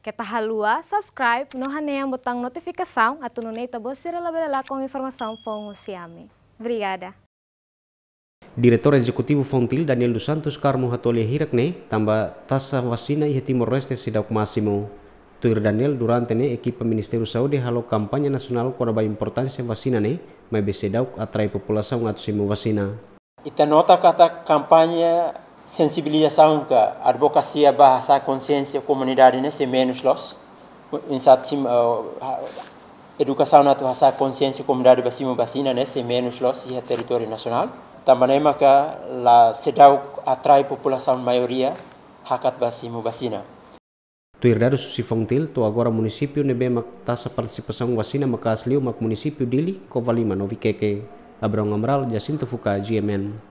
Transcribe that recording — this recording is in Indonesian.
Kita halua, subscribe, no haneam bos notificação, lebih bolsira labela com fong fongusiame. brigada Diretor eksekutif Fontil Daniel dos Santos Carmo Hatole Hirakne tambah tasa wasina ia Timor Leste sidak máximo. Tuir Daniel durante ne Ekipa Ministério Saudi halo nasional nacional coraba importansi wasina ne, mas besedauk atrai populasi atsimo wasina. Ita nota kata kampanye sensibilização a advocacia ya, bahasa consciência ya, comunidade nesse menos los insatim uh, eh, educação na bahasa consciência comunidade basimo basina nesse menos los e ya, território nacional também maka la sedau atrai população maioria hakat basimo basina susi fontil to agora município nebe mak tasa participação wasina makasliu mak município dili ko valima novikeke. Abrão Amral, Jacinto fuka GMN.